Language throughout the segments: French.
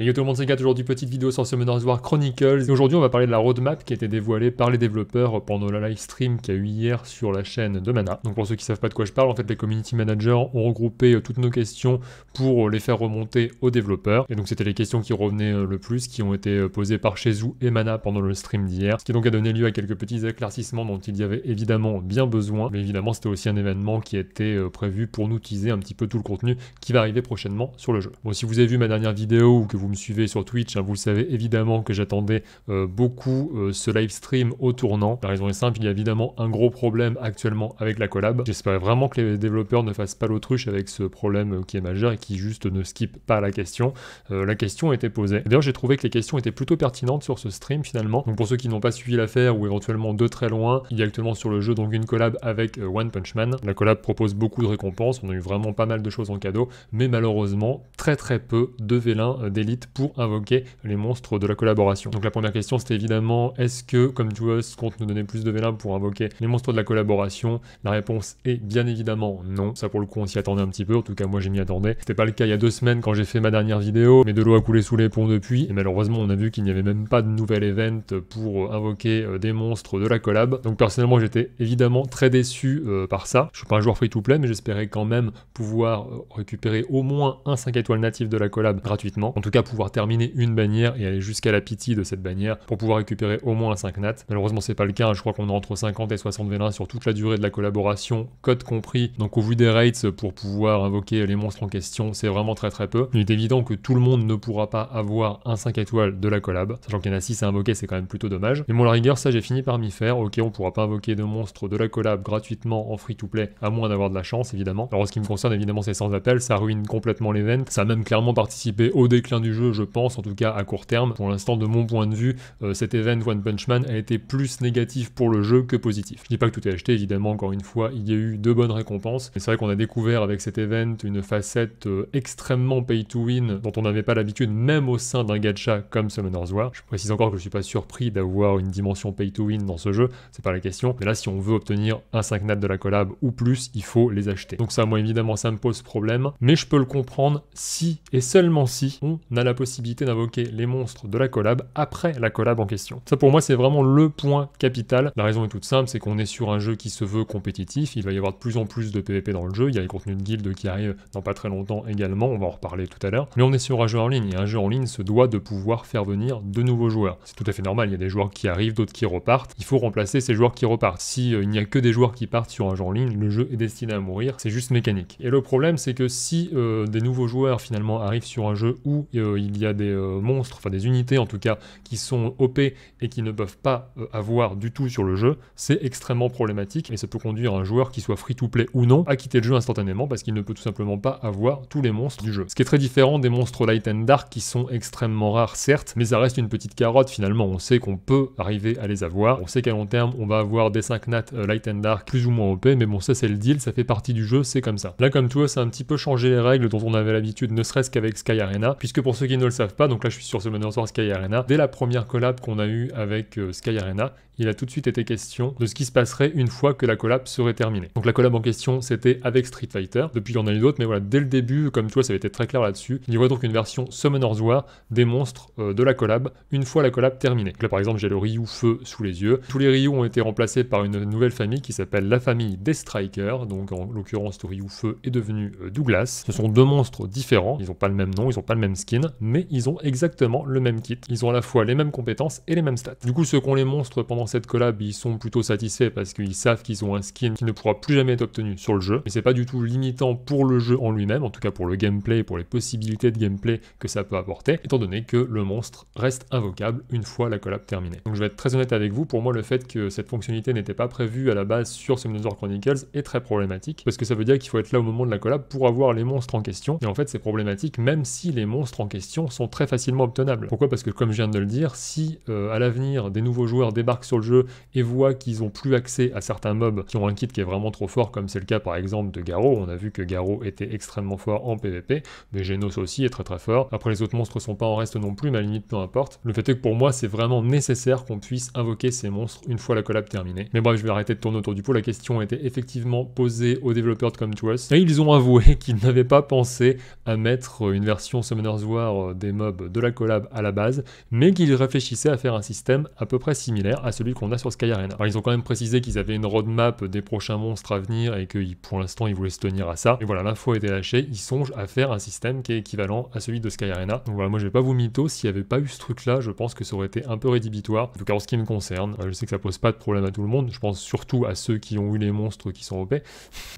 Et yo tout le monde, c'est Gat, aujourd'hui petite vidéo sur ce War Chronicles. Et aujourd'hui on va parler de la roadmap qui a été dévoilée par les développeurs pendant la live stream qu'il y a eu hier sur la chaîne de Mana. Donc pour ceux qui savent pas de quoi je parle, en fait les community managers ont regroupé euh, toutes nos questions pour euh, les faire remonter aux développeurs. Et donc c'était les questions qui revenaient euh, le plus, qui ont été posées par Chezou et Mana pendant le stream d'hier. Ce qui donc a donné lieu à quelques petits éclaircissements dont il y avait évidemment bien besoin. Mais évidemment c'était aussi un événement qui était prévu pour nous teaser un petit peu tout le contenu qui va arriver prochainement sur le jeu. Bon si vous avez vu ma dernière vidéo ou que vous me suivez sur Twitch, hein, vous le savez évidemment que j'attendais euh, beaucoup euh, ce live stream au tournant. La raison est simple, il y a évidemment un gros problème actuellement avec la collab. J'espère vraiment que les développeurs ne fassent pas l'autruche avec ce problème euh, qui est majeur et qui juste ne skip pas la question. la question était posée. D'ailleurs, j'ai trouvé que les questions étaient plutôt pertinentes sur ce stream finalement. Donc pour ceux qui n'ont pas suivi l'affaire ou éventuellement de très loin, il y a actuellement sur le jeu donc une collab avec One Punch Man. La collab propose beaucoup de récompenses, on a eu vraiment pas mal de choses en cadeau, mais malheureusement très très peu de vélins d'élite pour invoquer les monstres de la collaboration. Donc la première question c'était évidemment est-ce que comme tu vois compte nous donner plus de vélin pour invoquer les monstres de la collaboration La réponse est bien évidemment non. Ça pour le coup on s'y attendait un petit peu, en tout cas moi j'y m'y attendais. C'était pas le cas il y a deux semaines quand j'ai fait ma dernière vidéo, mais de l'eau a coulé sous les ponts depuis et malheureusement on a vu qu'il n'y avait même pas de nouvel event pour euh, invoquer euh, des monstres de la collab. Donc personnellement j'étais évidemment très déçu euh, par ça. Je suis pas un joueur free to play mais j'espérais quand même pouvoir récupérer au moins un 5 étoiles natif de la collab gratuitement. En tout cas pouvoir terminer une bannière et aller jusqu'à la pitié de cette bannière pour pouvoir récupérer au moins un 5 nat. Malheureusement, c'est pas le cas. Je crois qu'on est entre 50 et 60 vélins sur toute la durée de la collaboration, code compris. Donc, au vu des rates pour pouvoir invoquer les monstres en question, c'est vraiment très très peu. Il est évident que tout le monde ne pourra pas avoir un 5 étoiles de la collab. Sachant qu'il y en a 6 à invoquer, c'est quand même plutôt dommage. Mais bon, la rigueur, ça j'ai fini par m'y faire. Ok, on pourra pas invoquer de monstres de la collab gratuitement en free to play, à moins d'avoir de la chance évidemment. Alors, ce qui me concerne, évidemment, c'est sans appel. Ça ruine complètement l'event. Ça a même clairement participé au déclin du jeu, je pense, en tout cas à court terme. Pour l'instant, de mon point de vue, euh, cet event One Punch Man a été plus négatif pour le jeu que positif. Je dis pas que tout est acheté, évidemment, encore une fois, il y a eu de bonnes récompenses, mais c'est vrai qu'on a découvert avec cet event une facette euh, extrêmement pay to win dont on n'avait pas l'habitude, même au sein d'un gacha comme Summoner's War. Je précise encore que je suis pas surpris d'avoir une dimension pay to win dans ce jeu, c'est pas la question, mais là, si on veut obtenir un 5 nat de la collab ou plus, il faut les acheter. Donc ça, moi, évidemment, ça me pose problème, mais je peux le comprendre si et seulement si on a la possibilité d'invoquer les monstres de la collab après la collab en question. Ça pour moi c'est vraiment le point capital. La raison est toute simple, c'est qu'on est sur un jeu qui se veut compétitif, il va y avoir de plus en plus de PvP dans le jeu, il y a les contenus de guildes qui arrivent dans pas très longtemps également, on va en reparler tout à l'heure. Mais on est sur un jeu en ligne et un jeu en ligne se doit de pouvoir faire venir de nouveaux joueurs. C'est tout à fait normal, il y a des joueurs qui arrivent, d'autres qui repartent. Il faut remplacer ces joueurs qui repartent. Si euh, n'y a que des joueurs qui partent sur un jeu en ligne, le jeu est destiné à mourir, c'est juste mécanique. Et le problème c'est que si euh, des nouveaux joueurs finalement arrivent sur un jeu où euh, il y a des euh, monstres, enfin des unités en tout cas, qui sont OP et qui ne peuvent pas euh, avoir du tout sur le jeu, c'est extrêmement problématique et ça peut conduire un joueur qui soit free-to-play ou non à quitter le jeu instantanément parce qu'il ne peut tout simplement pas avoir tous les monstres du jeu. Ce qui est très différent des monstres light and dark qui sont extrêmement rares certes, mais ça reste une petite carotte finalement. On sait qu'on peut arriver à les avoir. On sait qu'à long terme, on va avoir des 5 nat light and dark plus ou moins OP, mais bon, ça c'est le deal, ça fait partie du jeu, c'est comme ça. Là, comme tu ça a un petit peu changé les règles dont on avait l'habitude, ne serait-ce qu'avec Sky Arena, puisque pour ceux qui ne le savent pas, donc là je suis sur ce Manor Sky Arena, dès la première collab qu'on a eu avec euh, Sky Arena, il a tout de suite été question de ce qui se passerait une fois que la collab serait terminée. Donc la collab en question, c'était avec Street Fighter. Depuis, il y en a eu d'autres, mais voilà, dès le début, comme tu vois, ça avait été très clair là-dessus. Il y aurait donc une version Summoner's War des monstres euh, de la collab une fois la collab terminée. là, par exemple, j'ai le Ryu Feu sous les yeux. Tous les Ryu ont été remplacés par une nouvelle famille qui s'appelle la famille des Strikers. Donc en l'occurrence, le Ryu Feu est devenu euh, Douglas. Ce sont deux monstres différents. Ils n'ont pas le même nom, ils n'ont pas le même skin, mais ils ont exactement le même kit. Ils ont à la fois les mêmes compétences et les mêmes stats. Du coup, ce qu'ont les monstres pendant cette collab, ils sont plutôt satisfaits parce qu'ils savent qu'ils ont un skin qui ne pourra plus jamais être obtenu sur le jeu. Mais c'est pas du tout limitant pour le jeu en lui-même, en tout cas pour le gameplay, pour les possibilités de gameplay que ça peut apporter, étant donné que le monstre reste invocable une fois la collab terminée. Donc je vais être très honnête avec vous, pour moi le fait que cette fonctionnalité n'était pas prévue à la base sur Summoner Chronicles est très problématique, parce que ça veut dire qu'il faut être là au moment de la collab pour avoir les monstres en question, et en fait c'est problématique même si les monstres en question sont très facilement obtenables. Pourquoi Parce que comme je viens de le dire, si euh, à l'avenir des nouveaux joueurs débarquent sur jeu et voient qu'ils ont plus accès à certains mobs qui ont un kit qui est vraiment trop fort, comme c'est le cas par exemple de Garo. On a vu que Garo était extrêmement fort en PvP, mais Genos aussi est très très fort. Après, les autres monstres sont pas en reste non plus, mais à limite, peu importe. Le fait est que pour moi, c'est vraiment nécessaire qu'on puisse invoquer ces monstres une fois la collab terminée. Mais bref, je vais arrêter de tourner autour du pot. La question était effectivement posée aux développeurs de Come to Us, et ils ont avoué qu'ils n'avaient pas pensé à mettre une version Summoner's War euh, des mobs de la collab à la base, mais qu'ils réfléchissaient à faire un système à peu près similaire à ce celui qu'on a sur Sky Arena. Alors, ils ont quand même précisé qu'ils avaient une roadmap des prochains monstres à venir et que pour l'instant ils voulaient se tenir à ça. Et voilà, l'info a été lâchée, ils songent à faire un système qui est équivalent à celui de Sky Arena. Donc voilà, moi je vais pas vous mytho, s'il n'y avait pas eu ce truc là, je pense que ça aurait été un peu rédhibitoire. En tout cas en ce qui me concerne, euh, je sais que ça pose pas de problème à tout le monde, je pense surtout à ceux qui ont eu les monstres qui sont OP.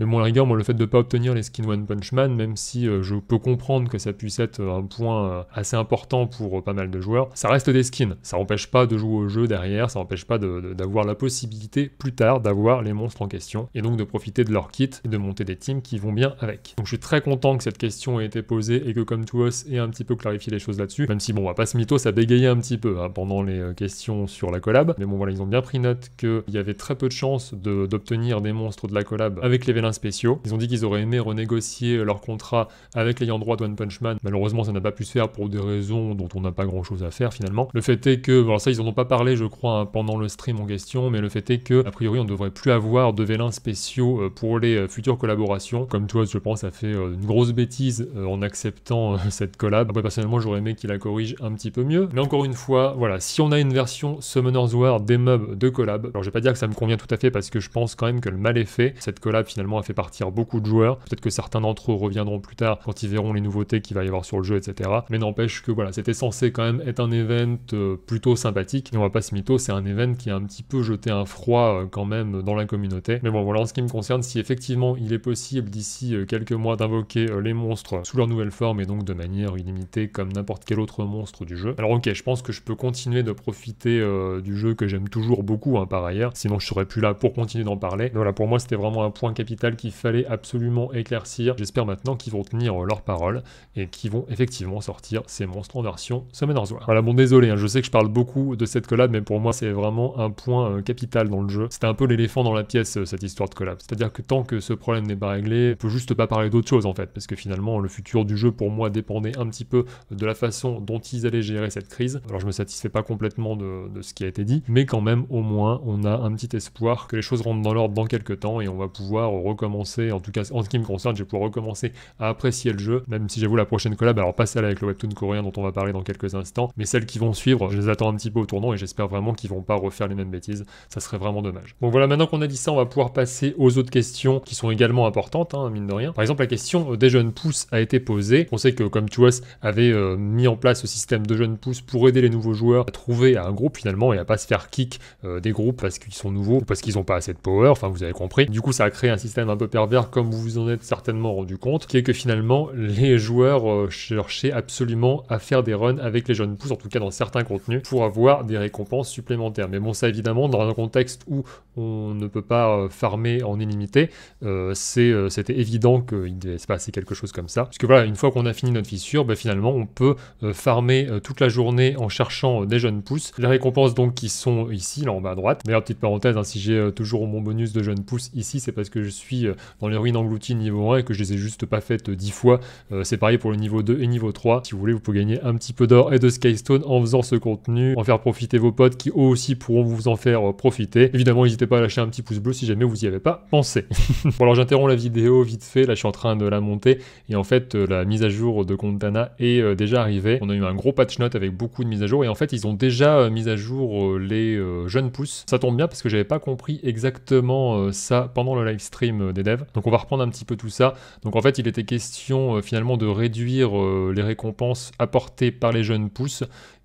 Mais bon, la rigueur, moi le fait de pas obtenir les skins One Punch Man, même si euh, je peux comprendre que ça puisse être euh, un point assez important pour pas mal de joueurs, ça reste des skins. Ça n'empêche pas de jouer au jeu derrière, ça n'empêche pas d'avoir la possibilité plus tard d'avoir les monstres en question et donc de profiter de leur kit et de monter des teams qui vont bien avec. Donc je suis très content que cette question ait été posée et que comme to us ait un petit peu clarifié les choses là-dessus, même si bon, on va pas se mytho, ça bégayait un petit peu hein, pendant les euh, questions sur la collab, mais bon voilà, ils ont bien pris note il y avait très peu de chances d'obtenir des monstres de la collab avec les vélins spéciaux. Ils ont dit qu'ils auraient aimé renégocier leur contrat avec l'ayant droit de One Punch Man. Malheureusement, ça n'a pas pu se faire pour des raisons dont on n'a pas grand chose à faire finalement. Le fait est que, voilà, ça ils en ont pas parlé, je crois, hein, pendant le le stream en question, mais le fait est que, a priori, on devrait plus avoir de vélins spéciaux euh, pour les euh, futures collaborations. Comme toi, je pense, a fait euh, une grosse bêtise en acceptant cette collab. Après, personnellement, j'aurais aimé qu'il la corrige un petit peu mieux. Mais encore une fois, voilà, si on a une version Summoner's War des meubles de collab, alors je vais pas dire que ça me convient tout à fait parce que je pense quand même que le mal est fait. Cette collab, finalement, a fait partir beaucoup de joueurs. Peut-être que certains d'entre eux reviendront plus tard quand ils verront les nouveautés qu'il va y avoir sur le jeu, etc. Mais n'empêche que, voilà, c'était censé quand même être un event plutôt sympathique. on va pas se mytho, c'est un event qui a un petit peu jeté un froid euh, quand même dans la communauté. Mais bon, voilà, en ce qui me concerne, si effectivement il est possible d'ici euh, quelques mois d'invoquer euh, les monstres sous leur nouvelle forme et donc de manière illimitée comme n'importe quel autre monstre du jeu, alors ok, je pense que je peux continuer de profiter du jeu que j'aime toujours beaucoup hein, par ailleurs, sinon je serais plus là pour continuer d'en parler. mais voilà, pour moi c'était vraiment un point capital qu'il fallait absolument éclaircir. J'espère maintenant qu'ils vont tenir leur parole et qu'ils vont effectivement sortir ces monstres en version Summoner's War. Voilà, bon désolé, hein, je sais que je parle beaucoup de cette collab, mais pour moi c'est vraiment un point euh, capital dans le jeu. C'était un peu l'éléphant dans la pièce, euh, cette histoire de collab. C'est-à-dire que tant que ce problème n'est pas réglé, on peut juste pas parler d'autre chose en fait, parce que finalement, le futur du jeu pour moi dépendait un petit peu de la façon dont ils allaient gérer cette crise. Alors je me satisfais pas complètement de, ce qui a été dit, mais quand même, au moins, on a un petit espoir que les choses rentrent dans l'ordre dans quelques temps et on va pouvoir recommencer, en tout cas en ce qui me concerne, je vais pouvoir recommencer à apprécier le jeu, même si j'avoue la prochaine collab, alors pas celle avec le webtoon coréen dont on va parler dans quelques instants, mais celles qui vont suivre, je les attends un petit peu au tournant et j'espère vraiment qu'ils vont pas faire les mêmes bêtises. Ça serait vraiment dommage. Bon voilà, maintenant qu'on a dit ça, on va pouvoir passer aux autres questions qui sont également importantes, hein, mine de rien. Par exemple, la question euh, des jeunes pousses a été posée. On sait que comme Tuas avait euh, mis en place ce système de jeunes pousses pour aider les nouveaux joueurs à trouver un groupe finalement et à pas se faire kick euh, des groupes parce qu'ils sont nouveaux ou parce qu'ils n'ont pas assez de power. Enfin, vous avez compris. Du coup, ça a créé un système un peu pervers, comme vous vous en êtes certainement rendu compte, qui est que finalement les joueurs cherchaient absolument à faire des runs avec les jeunes pousses, en tout cas dans certains contenus, pour avoir des récompenses supplémentaires. Mais bon, ça évidemment, dans un contexte où on ne peut pas euh, farmer en illimité, euh, euh, c'était évident qu'il devait se passer quelque chose comme ça. Parce que voilà, une fois qu'on a fini notre fissure, bah, finalement, on peut farmer toute la journée en cherchant des jeunes pousses. Les récompenses donc qui sont ici, là en bas à droite. D'ailleurs, petite parenthèse, hein, si j'ai toujours mon bonus de jeunes pousses ici, c'est parce que je suis dans les ruines englouties niveau 1 et que je les ai juste pas faites dix fois. c'est pareil pour le niveau 2 et niveau 3. Si vous voulez, vous pouvez gagner un petit peu d'or et de skystone en faisant ce contenu, en faire profiter vos potes qui eux aussi pour vous en faire euh, profiter. Évidemment, n'hésitez pas à lâcher un petit pouce bleu si jamais vous n'y avez pas pensé. bon alors j'interromps la vidéo vite fait, là je suis en train de la monter et en fait euh, la mise à jour de Contana est euh, déjà arrivée. On a eu un gros patch note avec beaucoup de mises à jour et en fait ils ont déjà mis à jour les jeunes pousses. Ça tombe bien parce que j'avais pas compris exactement ça pendant le live stream des devs. Donc on va reprendre un petit peu tout ça. Donc en fait il était question finalement de réduire les récompenses apportées par les jeunes pousses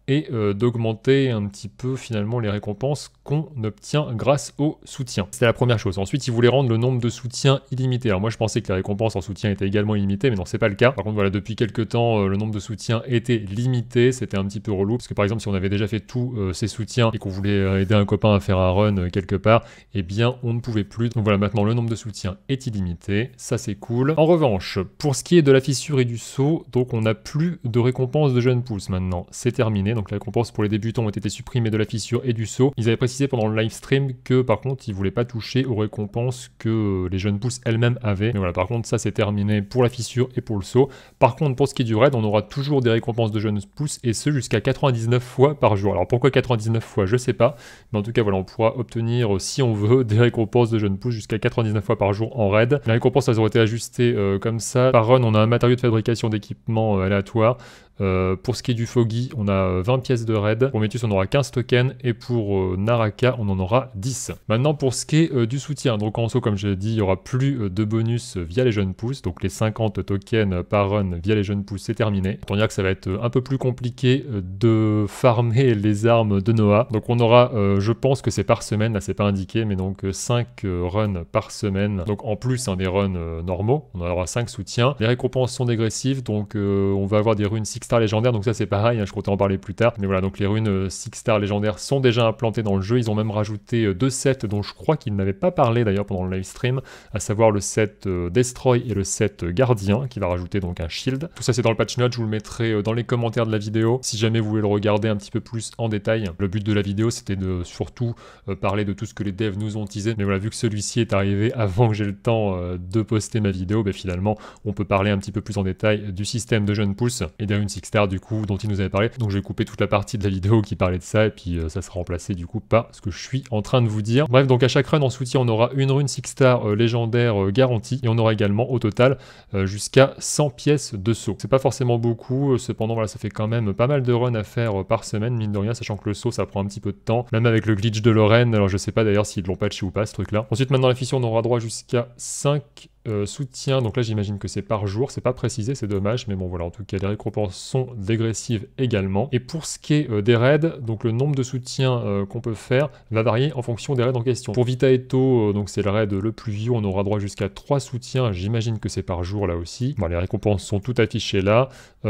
et euh, d'augmenter un petit peu finalement les récompenses qu'on obtient grâce au soutien. C'était la première chose. Ensuite, il voulait rendre le nombre de soutiens illimité. Alors moi, je pensais que les récompenses en soutien étaient également illimitées, mais non, c'est pas le cas. Par contre, voilà, depuis quelques temps, euh, le nombre de soutiens était limité. C'était un petit peu relou parce que par exemple, si on avait déjà fait tous euh, ces soutiens et qu'on voulait aider un copain à faire un run quelque part, eh bien, on ne pouvait plus. Donc voilà, maintenant, le nombre de soutiens est illimité. Ça, c'est cool. En revanche, pour ce qui est de la fissure et du saut, donc on n'a plus de récompenses de jeunes pousses maintenant. C'est terminé donc la récompense pour les débutants ont été supprimées de la fissure et du saut. Ils avaient précisé pendant le live stream que par contre ils voulaient pas toucher aux récompenses que euh, les jeunes pousses elles-mêmes avaient. Mais voilà, par contre ça c'est terminé pour la fissure et pour le saut. Par contre pour ce qui est du raid, on aura toujours des récompenses de jeunes pousses et ce jusqu'à 99 fois par jour. Alors pourquoi 99 fois, je sais pas, mais en tout cas voilà, on pourra obtenir euh, si on veut des récompenses de jeunes pousses jusqu'à 99 fois par jour en raid. les récompenses elles ont été ajustées euh, comme ça. Par run, on a un matériau de fabrication d'équipement aléatoire. Euh, pour ce qui est du Foggy, on a 20 euh, pièces de raid. Pour Métus, on aura 15 tokens. Et pour euh, Naraka, on en aura 10. Maintenant, pour ce qui est du soutien. Donc en saut, comme je l'ai dit, il n'y aura plus de bonus via les jeunes pousses. Donc les 50 tokens par run via les jeunes pousses, c'est terminé. On dire que ça va être un peu plus compliqué de farmer les armes de Noah. Donc on aura, je pense que c'est par semaine, là c'est pas indiqué, mais donc 5 runs par semaine. Donc en plus hein, des runs normaux, on aura 5 soutiens. Les récompenses sont dégressives, donc on va avoir des runes 6 Star donc ça c'est pareil, hein, je comptais en parler plus tard. Mais voilà, donc les runes euh, six Star légendaires sont déjà implantées dans le jeu, ils ont même rajouté euh, deux sets dont je crois qu'ils n'avaient pas parlé d'ailleurs pendant le live stream, à savoir le set euh, Destroy et le set Gardien, qui va rajouter donc un shield. Tout ça c'est dans le patch note, je vous le mettrai dans les commentaires de la vidéo, si jamais vous voulez le regarder un petit peu plus en détail. Le but de la vidéo c'était de surtout parler de tout ce que les devs nous ont teasé, mais voilà, vu que celui-ci est arrivé avant que j'ai le temps de poster ma vidéo, mais ben, finalement on peut parler un petit peu plus en détail du système de jeunes pouce et des runes star du coup dont il nous avait parlé. Donc j'ai coupé toute la partie de la vidéo qui parlait de ça et puis euh, ça sera remplacé du coup par ce que je suis en train de vous dire. Bref, donc à chaque run en soutien, on aura une rune six star euh, légendaire euh, garantie et on aura également au total jusqu'à 100 pièces de saut. C'est pas forcément beaucoup, cependant voilà, ça fait quand même pas mal de runs à faire par semaine, mine de rien, sachant que le saut ça prend un petit peu de temps, même avec le glitch de Lorraine. Alors je sais pas d'ailleurs s'ils l'ont patché ou pas ce truc là. Ensuite maintenant la fission, on aura droit jusqu'à 5 euh, soutien, donc là j'imagine que c'est par jour, c'est pas précisé, c'est dommage, mais bon voilà, en tout cas les récompenses sont dégressives également. Et pour ce qui est euh, des raids, donc le nombre de soutiens euh, qu'on peut faire va varier en fonction des raids en question. Pour Vita Vitaeto, donc c'est le raid le plus vieux, on aura droit jusqu'à 3 soutiens, j'imagine que c'est par jour là aussi. Bon, les récompenses sont toutes affichées là.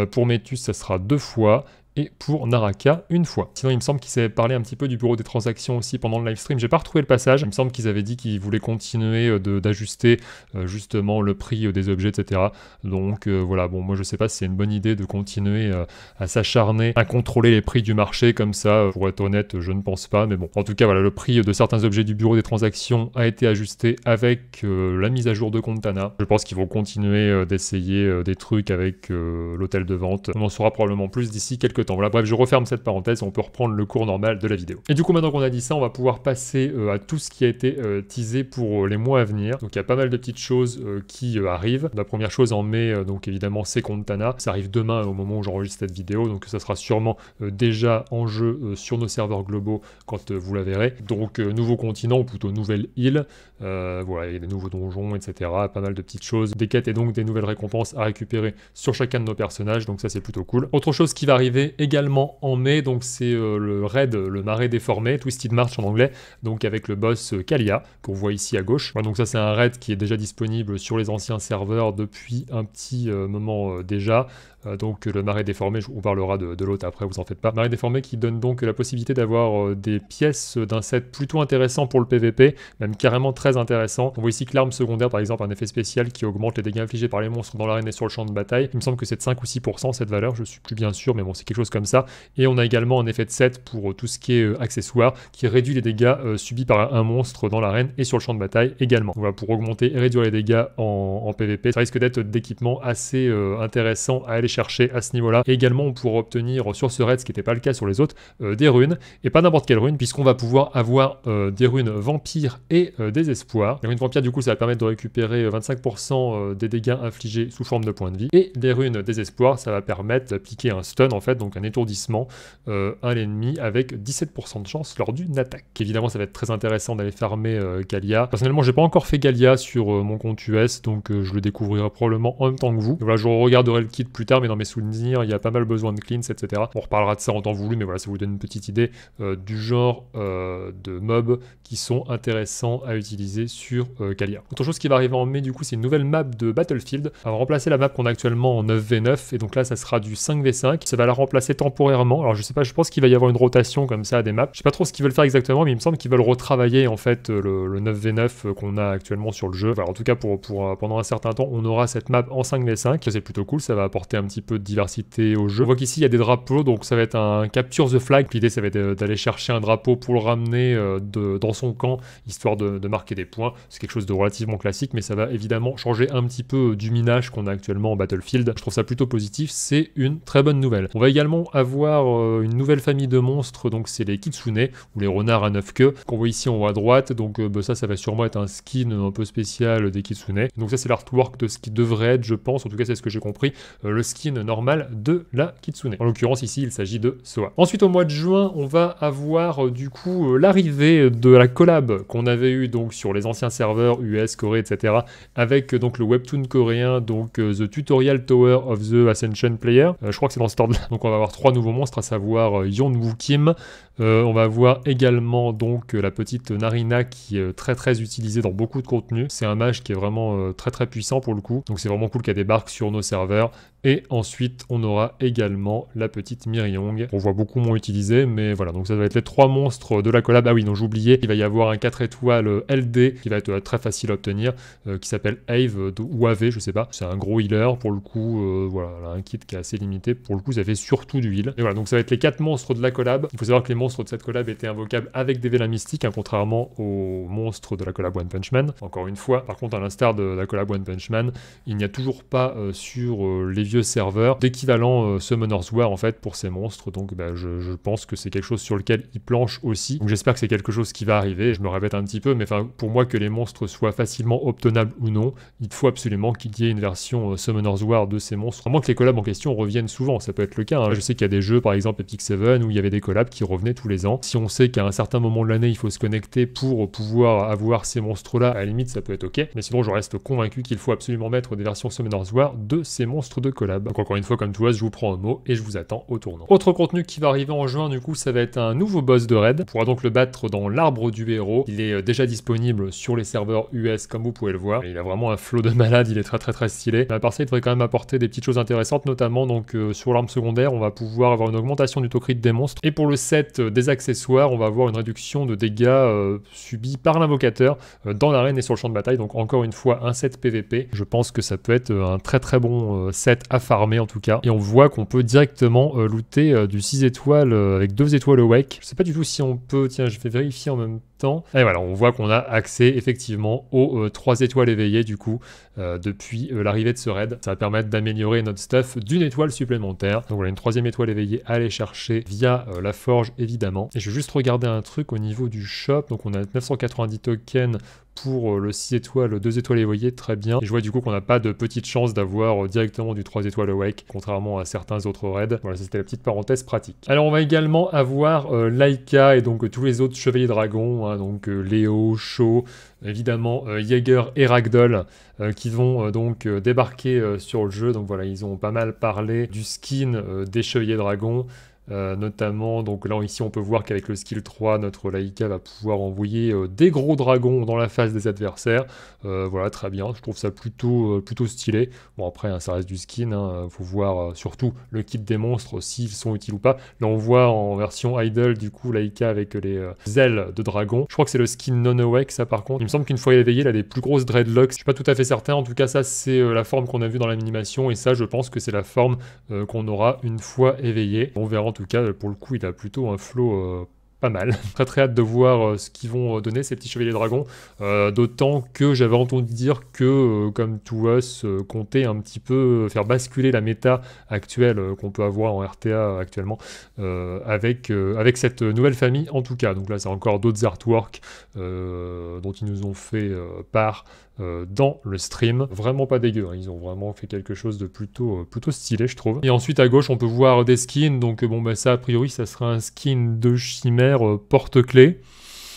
pour Métus, ça sera deux fois, et pour Naraka une fois. Sinon, il me semble qu'ils avaient parlé un petit peu du bureau des transactions aussi pendant le live stream. J'ai pas retrouvé le passage. Il me semble qu'ils avaient dit qu'ils voulaient continuer euh, d'ajuster euh, justement le prix euh, des objets, etc. Donc voilà, bon, moi je sais pas si c'est une bonne idée de continuer à s'acharner, à contrôler les prix du marché comme ça. Pour être honnête, je ne pense pas. Mais bon, en tout cas, voilà, le prix de certains objets du bureau des transactions a été ajusté avec la mise à jour de Contana. Je pense qu'ils vont continuer d'essayer des trucs avec l'hôtel de vente. On en saura probablement plus d'ici quelques voilà, bref, je referme cette parenthèse, on peut reprendre le cours normal de la vidéo. Et du coup, maintenant qu'on a dit ça, on va pouvoir passer euh, à tout ce qui a été euh, teasé pour euh, les mois à venir. Donc il y a pas mal de petites choses qui arrivent. La première chose en mai, donc évidemment, c'est Contana. Ça arrive demain au moment où j'enregistre cette vidéo, donc ça sera sûrement déjà en jeu sur nos serveurs globaux quand vous la verrez. Donc nouveau continent, ou plutôt nouvelle île. voilà, il y a des nouveaux donjons, etc. Pas mal de petites choses. Des quêtes et donc des nouvelles récompenses à récupérer sur chacun de nos personnages, donc ça c'est plutôt cool. Autre chose qui va arriver également en mai, donc c'est euh, le raid, le marais déformé, Twisted March en anglais, donc avec le boss euh, Kalia, qu'on voit ici à gauche. donc ça c'est un raid qui est déjà disponible sur les anciens serveurs depuis un petit euh, moment déjà. Euh, donc le marais déformé, on parlera de, l'autre après, vous en faites pas. Marais déformé qui donne donc la possibilité d'avoir euh, des pièces d'un set plutôt intéressant pour le PVP, même carrément très intéressant. On voit ici que l'arme secondaire par exemple un effet spécial qui augmente les dégâts infligés par les monstres dans l'arène et sur le champ de bataille. Il me semble que c'est de 5 ou 6% cette valeur, je suis plus bien sûr, mais bon c'est quelque chose comme ça. Et on a également un effet de set pour euh, tout ce qui est accessoire qui réduit les dégâts subis par un monstre dans l'arène et sur le champ de bataille également. Voilà pour augmenter et réduire les dégâts en, PVP. Ça risque d'être d'équipement assez intéressant à aller à ce niveau-là. Et également, on pourra obtenir sur ce raid, ce qui n'était pas le cas sur les autres, euh, des runes, et pas n'importe quelle rune, puisqu'on va pouvoir avoir euh, des runes vampires et euh, Désespoir, espoirs. Les runes vampires, du coup, ça va permettre de récupérer 25% des dégâts infligés sous forme de points de vie. Et des runes Désespoir ça va permettre d'appliquer un stun, en fait, donc un étourdissement à l'ennemi avec 17% de chance lors d'une attaque. Évidemment, ça va être très intéressant d'aller farmer Galia. Personnellement, j'ai pas encore fait Galia sur mon compte US, donc je le découvrirai probablement en même temps que vous. voilà, je regarderai le kit plus tard mais dans mes souvenirs, il y a pas mal besoin de cleans, etc. On reparlera de ça en temps voulu, mais voilà, ça vous donne une petite idée euh, du genre euh, de mobs qui sont intéressants à utiliser sur euh, Autre chose qui va arriver en mai, du coup, c'est une nouvelle map de Battlefield. Elle va remplacer la map qu'on a actuellement en 9v9, et donc là, ça sera du 5v5. Ça va la remplacer temporairement. Alors, je sais pas, je pense qu'il va y avoir une rotation comme ça des maps. Je sais pas trop ce qu'ils veulent faire exactement, mais il me semble qu'ils veulent retravailler en fait euh, le, 9v9 qu'on a actuellement sur le jeu. en tout cas, pour, pour pendant un certain temps, on aura cette map en 5v5. C'est plutôt cool, ça va apporter un petit peu de diversité au jeu. On voit qu'ici il y a des drapeaux, donc ça va être un capture the flag. L'idée ça va être euh, d'aller chercher un drapeau pour le ramener euh, de, dans son camp, histoire de, marquer des points. C'est quelque chose de relativement classique, mais ça va évidemment changer un petit peu euh, du minage qu'on a actuellement en Battlefield. Je trouve ça plutôt positif, c'est une très bonne nouvelle. On va également avoir une nouvelle famille de monstres, donc c'est les Kitsune, ou les renards à neuf queues, qu'on voit ici en haut à droite, donc bah, ça, ça va sûrement être un skin un peu spécial des Kitsune. Donc ça c'est l'artwork de ce qui devrait être, je pense, en tout cas c'est ce que j'ai compris, le skin normale normal de la Kitsune. En l'occurrence ici il s'agit de Soa. Ensuite au mois de juin on va avoir euh, du coup euh, l'arrivée de la collab qu'on avait eu donc sur les anciens serveurs US, Corée etc. avec euh, donc le webtoon coréen donc The Tutorial Tower of the Ascension Player. je crois que c'est dans ce ordre-là. Donc on va avoir trois nouveaux monstres à savoir Yon Woo Kim. on va voir également donc la petite Narina qui est très très utilisée dans beaucoup de contenu. C'est un mage qui est vraiment très très puissant pour le coup. Donc c'est vraiment cool qu'elle débarque sur nos serveurs. Et ensuite, on aura également la petite Myriong, On voit beaucoup moins utilisée, mais voilà, donc ça va être les trois monstres de la collab. Ah oui, non, j'oubliais, il va y avoir un 4 étoiles euh, LD qui va être euh, très facile à obtenir, euh, qui s'appelle Ave ou AV, je sais pas. C'est un gros healer pour le coup, voilà, un kit qui est assez limité. Pour le coup, ça fait surtout du heal. Et voilà, donc ça va être les quatre monstres de la collab. Il faut savoir que les monstres de cette collab étaient invocables avec des vélins mystiques, hein, contrairement aux monstres de la collab One Punch Man. Encore une fois, par contre, à l'instar de la collab One Punch Man, il n'y a toujours pas sur les vieux d'équivalent euh, Summoner's War en fait pour ces monstres. Donc bah, je, pense que c'est quelque chose sur lequel ils planchent aussi. Donc j'espère que c'est quelque chose qui va arriver. Je me répète un petit peu, mais enfin pour moi que les monstres soient facilement obtenables ou non, il faut absolument qu'il y ait une version euh, Summoner's War de ces monstres. À moins que les collabs en question reviennent souvent, ça peut être le cas. Hein. Je sais qu'il y a des jeux par exemple Epic Seven où il y avait des collabs qui revenaient tous les ans. Si on sait qu'à un certain moment de l'année il faut se connecter pour pouvoir avoir ces monstres là, à la limite ça peut être ok. Mais sinon je reste convaincu qu'il faut absolument mettre des versions Summoner's War de ces monstres de collab. Donc encore une fois, comme vois, je vous prends un mot et je vous attends au tournant. Autre contenu qui va arriver en juin, du coup, ça va être un nouveau boss de raid. On pourra donc le battre dans l'arbre du héros. Il est euh, déjà disponible sur les serveurs US, comme vous pouvez le voir. Il a vraiment un flot de malade, il est très très très stylé. Mais à part ça, il devrait quand même apporter des petites choses intéressantes, notamment donc euh, sur l'arme secondaire, on va pouvoir avoir une augmentation du taux des monstres. Et pour le set euh, des accessoires, on va avoir une réduction de dégâts subis par l'invocateur dans l'arène et sur le champ de bataille. Donc encore une fois, un set PVP. Je pense que ça peut être un très très bon set à faire en tout cas. Et on voit qu'on peut directement euh, looter euh, du 6 étoiles euh, avec 2 étoiles awake. Je sais pas du tout si on peut, tiens je vais vérifier en même et voilà, on voit qu'on a accès effectivement aux euh, trois étoiles éveillées du coup euh, depuis euh, l'arrivée de ce raid. Ça va permettre d'améliorer notre stuff d'une étoile supplémentaire. Donc voilà a une troisième étoile éveillée à aller chercher via la forge évidemment. Et je vais juste regarder un truc au niveau du shop. Donc on a 990 tokens pour le 6 étoiles, 2 étoiles éveillées, très bien. Et je vois du coup qu'on n'a pas de petite chance d'avoir directement du 3 étoiles awake, contrairement à certains autres raids. Voilà, c'était la petite parenthèse pratique. Alors on va également avoir Laika et donc tous les autres chevaliers dragons, donc euh, Léo, Shaw, évidemment euh, Jaeger et Ragdoll euh, qui vont donc débarquer sur le jeu. Donc voilà, ils ont pas mal parlé du skin des Chevaliers Dragons, euh, notamment, donc là ici on peut voir qu'avec le skill 3, notre Laïka va pouvoir envoyer euh, des gros dragons dans la face des adversaires. Euh, voilà, très bien, je trouve ça plutôt, plutôt stylé. Bon après, hein, ça reste du skin, hein. faut voir surtout le kit des monstres, s'ils sont utiles ou pas. Là on voit en version idle, du coup, Laïka avec les ailes de dragon. Je crois que c'est le skin non-awake, ça par contre. Il me semble qu'une fois éveillé, il a des plus grosses dreadlocks. Je suis pas tout à fait certain, en tout cas ça c'est la forme qu'on a vu dans l'animation, et ça je pense que c'est la forme qu'on aura une fois éveillé. On verra en tout cas, pour le coup, il a plutôt un flow euh, pas mal. Très très hâte de voir euh, ce qu'ils vont euh, donner ces petits chevaliers dragons. D'autant que j'avais entendu dire que, comme tous us, comptait un petit peu faire basculer la méta actuelle qu'on peut avoir en RTA actuellement avec, avec cette nouvelle famille en tout cas. Donc là, c'est encore d'autres artworks dont ils nous ont fait part euh, dans le stream. Vraiment pas dégueu, hein. ils ont vraiment fait quelque chose de plutôt, euh, plutôt stylé je trouve. Et ensuite à gauche on peut voir des skins, donc bon bah ça a priori ça sera un skin de chimère euh, porte-clé.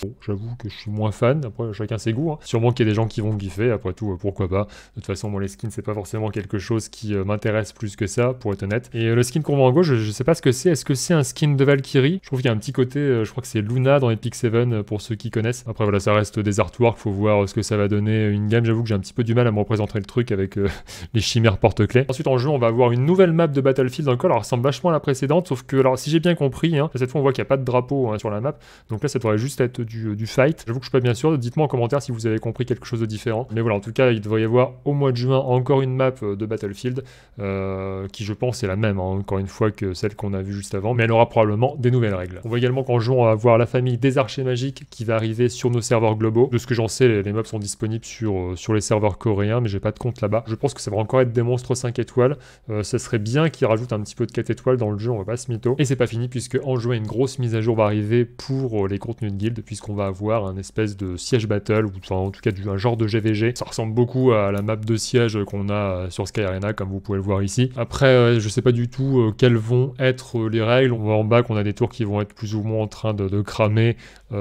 Bon, j'avoue que je suis moins fan, après chacun ses goûts. Hein. Sûrement qu'il y a des gens qui vont giffer, après tout, euh, pourquoi pas. De toute façon, moi les skins, c'est pas forcément quelque chose qui euh, m'intéresse plus que ça, pour être honnête. Et euh, le skin qu'on voit en gauche, je, ne sais pas ce que c'est. Est-ce que c'est un skin de Valkyrie Je trouve qu'il y a un petit côté, je crois que c'est Luna dans Epic 7 pour ceux qui connaissent. Après voilà, ça reste des artworks, faut voir ce que ça va donner. Une game, j'avoue que j'ai un petit peu du mal à me représenter le truc avec les chimères porte-clés. Ensuite en jeu, on va avoir une nouvelle map de Battlefield encore. Alors, elle ressemble vachement à la précédente, sauf que alors si j'ai bien compris, hein, cette fois on voit qu'il n'y a pas de drapeau hein, sur la map. Donc là, ça devrait juste être du, fight. J'avoue que je suis pas bien sûr. Dites-moi en commentaire si vous avez compris quelque chose de différent. Mais voilà, en tout cas, il devrait y avoir au mois de juin encore une map euh, de Battlefield euh, qui, je pense, est la même, hein, encore une fois, que celle qu'on a vue juste avant. Mais elle aura probablement des nouvelles règles. On voit également qu'en juin, on va avoir la famille des archers magiques qui va arriver sur nos serveurs globaux. De ce que j'en sais, les, mobs sont disponibles sur, euh, sur les serveurs coréens, mais j'ai pas de compte là-bas. Je pense que ça va encore être des monstres 5 étoiles. Ce ça serait bien qu'ils rajoutent un petit peu de 4 étoiles dans le jeu, on va pas se mytho. Et c'est pas fini puisque en juin, une grosse mise à jour va arriver pour les contenus de guild qu'on va avoir un espèce de siège battle, ou en tout cas un genre de GVG. Ça ressemble beaucoup à la map de siège qu'on a euh, sur Sky Arena, comme vous pouvez le voir ici. Après, euh, je sais pas du tout euh, quelles vont être les règles. On voit en bas qu'on a des tours qui vont être plus ou moins en train de, cramer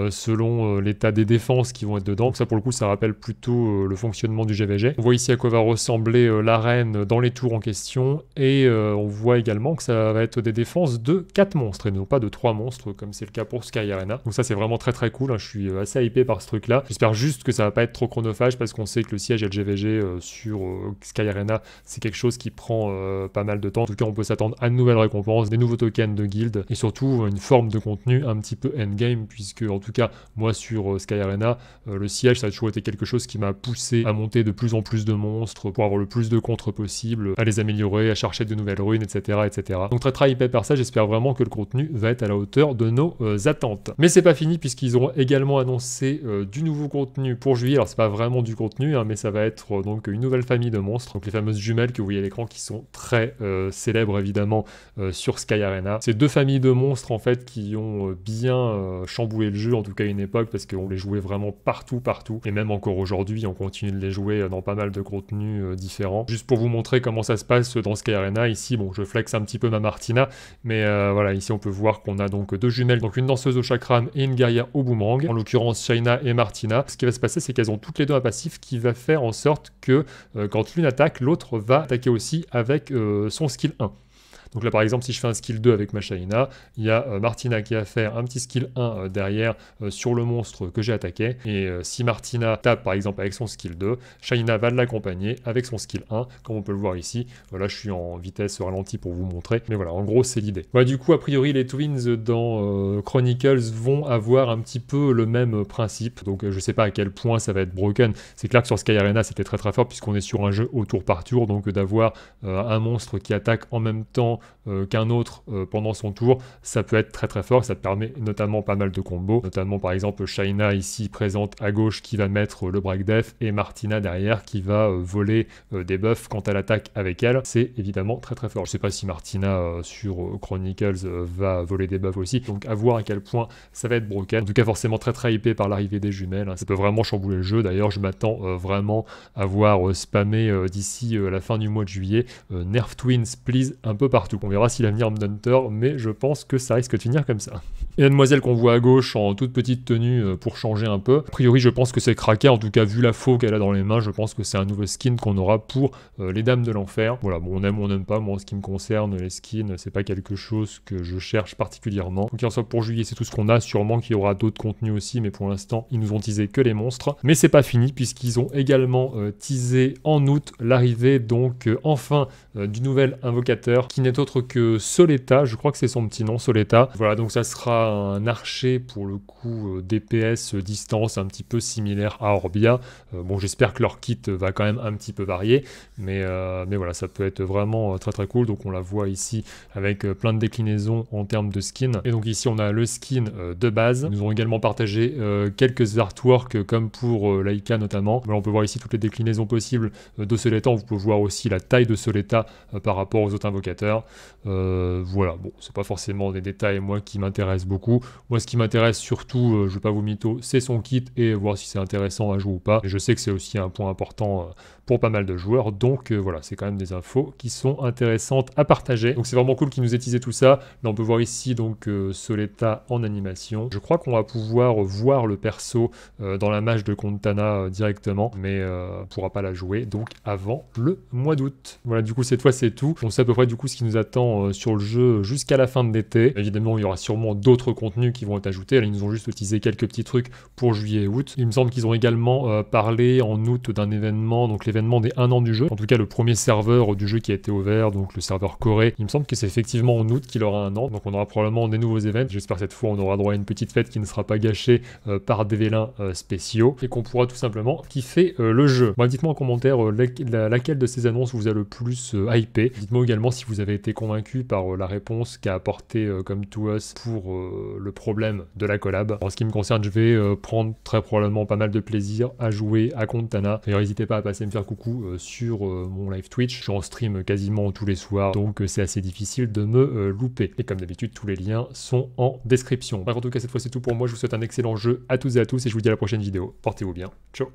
selon l'état des défenses qui vont être dedans. ça, pour le coup, ça rappelle plutôt le fonctionnement du GVG. On voit ici à quoi va ressembler l'arène dans les tours en question, et on voit également que ça va être des défenses de 4 monstres, et non pas de 3 monstres, comme c'est le cas pour Sky Arena. Donc ça, c'est vraiment très très cool je suis euh, assez hypé par ce truc-là. J'espère juste que ça va pas être trop chronophage parce qu'on sait que le siège LGVG euh, sur euh, Sky Arena, c'est quelque chose qui prend pas mal de temps. En tout cas, on peut s'attendre à de nouvelles récompenses, des nouveaux tokens de guild et surtout une forme de contenu un petit peu endgame puisque en tout cas, moi sur Sky Arena, le siège, ça a toujours été quelque chose qui m'a poussé à monter de plus en plus de monstres pour avoir le plus de contre possible, à les améliorer, à chercher de nouvelles runes, etc. etc. Donc très très hypé par ça, j'espère vraiment que le contenu va être à la hauteur de nos attentes. Mais c'est pas fini puisqu'ils ont également annoncé euh, du nouveau contenu pour juillet. Alors c'est pas vraiment du contenu, hein, mais ça va être euh, donc une nouvelle famille de monstres, donc les fameuses jumelles que vous voyez à l'écran qui sont très euh, célèbres évidemment sur Sky Arena. C'est deux familles de monstres en fait qui ont bien chamboulé le jeu, en tout cas à une époque, parce qu'on les jouait vraiment partout, partout, et même encore aujourd'hui, on continue de les jouer dans pas mal de contenus différents. Juste pour vous montrer comment ça se passe dans Sky Arena, ici, bon, je flexe un petit peu ma Martina, mais voilà, ici on peut voir qu'on a donc deux jumelles, donc une danseuse au chakram et une guerrière au boomerang en l'occurrence Shaina et Martina. Ce qui va se passer, c'est qu'elles ont toutes les deux un passif qui va faire en sorte que euh, quand l'une attaque, l'autre va attaquer aussi avec euh, son skill 1. Donc là, par exemple, si je fais un skill 2 avec ma Shaina, il y a euh, Martina qui a fait un petit skill 1 euh, derrière euh, sur le monstre que j'ai attaqué. Et si Martina tape, par exemple, avec son skill 2, Shaina va l'accompagner avec son skill 1, comme on peut le voir ici. Voilà, je suis en vitesse ralentie pour vous montrer. Mais voilà, en gros, c'est l'idée. du coup, a priori, les Twins dans Chronicles vont avoir un petit peu le même principe. Donc, je sais pas à quel point ça va être broken. C'est clair que sur Sky Arena, c'était très très fort puisqu'on est sur un jeu au tour par tour. Donc, d'avoir un monstre qui attaque en même temps euh, qu'un autre euh, pendant son tour, ça peut être très très fort, ça te permet notamment pas mal de combos, notamment par exemple Shaina ici présente à gauche qui va mettre euh, le break def et Martina derrière qui va voler des buffs quand elle attaque avec elle, c'est évidemment très très fort. Je sais pas si Martina sur Chronicles va voler des buffs aussi, donc à voir à quel point ça va être broken. En tout cas forcément très très hypé par l'arrivée des jumelles, hein. ça peut vraiment chambouler le jeu, d'ailleurs je m'attends vraiment à voir spammer d'ici la fin du mois de juillet Nerf Twins please un peu partout on verra si l'avenir me donne tort, mais je pense que ça risque de finir comme ça. Et la demoiselle qu'on voit à gauche en toute petite tenue euh, pour changer un peu. A priori, je pense que c'est Kraken, en tout cas vu la faux qu'elle a dans les mains, je pense que c'est un nouveau skin qu'on aura pour euh, les Dames de l'Enfer. Voilà, bon, on aime ou on n'aime pas, moi en ce qui me concerne, les skins, c'est pas quelque chose que je cherche particulièrement. Donc, en soit pour juillet, c'est tout ce qu'on a, sûrement qu'il y aura d'autres contenus aussi, mais pour l'instant, ils nous ont teasé que les monstres. Mais c'est pas fini, puisqu'ils ont également euh, teasé en août l'arrivée, donc enfin, du nouvel invocateur, qui n'est autre que Soleta, je crois que c'est son petit nom, Soleta. Voilà, donc ça sera un archer pour le coup euh, DPS euh, distance un petit peu similaire à Orbia. Euh, bon, j'espère que leur kit va quand même un petit peu varier, mais, mais voilà, ça peut être vraiment très très cool. Donc on la voit ici avec plein de déclinaisons en termes de skin. Et donc ici on a le skin de base. nous ont également partagé quelques artworks comme pour Laika notamment. on peut voir ici toutes les déclinaisons possibles de ce Soleta. Vous pouvez voir aussi la taille de l'état par rapport aux autres invocateurs. voilà, bon, c'est pas forcément des détails moi qui m'intéressent beaucoup. Moi, ce qui m'intéresse surtout, euh, je ne vais pas vous mytho, c'est son kit et voir si c'est intéressant à jouer ou pas. Et je sais que c'est aussi un point important euh, pas mal de joueurs. Donc euh, voilà, c'est quand même des infos qui sont intéressantes à partager. Donc c'est vraiment cool qu'ils nous aient teasé tout ça. Là, on peut voir ici donc euh, Soleta en animation. Je crois qu'on va pouvoir voir le perso euh, dans la match de Contana directement, mais pourra pas la jouer donc avant le mois d'août. Voilà, du coup cette fois c'est tout. On sait à peu près du coup ce qui nous attend sur le jeu jusqu'à la fin de l'été. Évidemment, il y aura sûrement d'autres contenus qui vont être ajoutés. Là, ils nous ont juste teasé quelques petits trucs pour juillet et août. Il me semble qu'ils ont également parlé en août d'un événement, donc l'événement demander un an du jeu. En tout cas, le premier serveur du jeu qui a été ouvert, donc le serveur Corée, il me semble que c'est effectivement en août qu'il aura un an. Donc on aura probablement des nouveaux événements. J'espère cette fois on aura droit à une petite fête qui ne sera pas gâchée euh, par des vélins euh, spéciaux et qu'on pourra tout simplement kiffer euh, le jeu. dites-moi en commentaire laquelle de ces annonces vous a le plus hypé. Dites-moi également si vous avez été convaincu par la réponse qu'a apporté comme To Us pour le problème de la collab. En ce qui me concerne, je vais prendre très probablement pas mal de plaisir à jouer à Contana. D'ailleurs, n'hésitez pas à passer me faire coucou euh, sur euh, mon live Twitch. Je en stream quasiment tous les soirs, donc euh, c'est assez difficile de me louper. Et comme d'habitude, tous les liens sont en description. en tout cas, cette fois, c'est tout pour moi. Je vous souhaite un excellent jeu à tous et à tous et je vous dis à la prochaine vidéo. Portez-vous bien. Ciao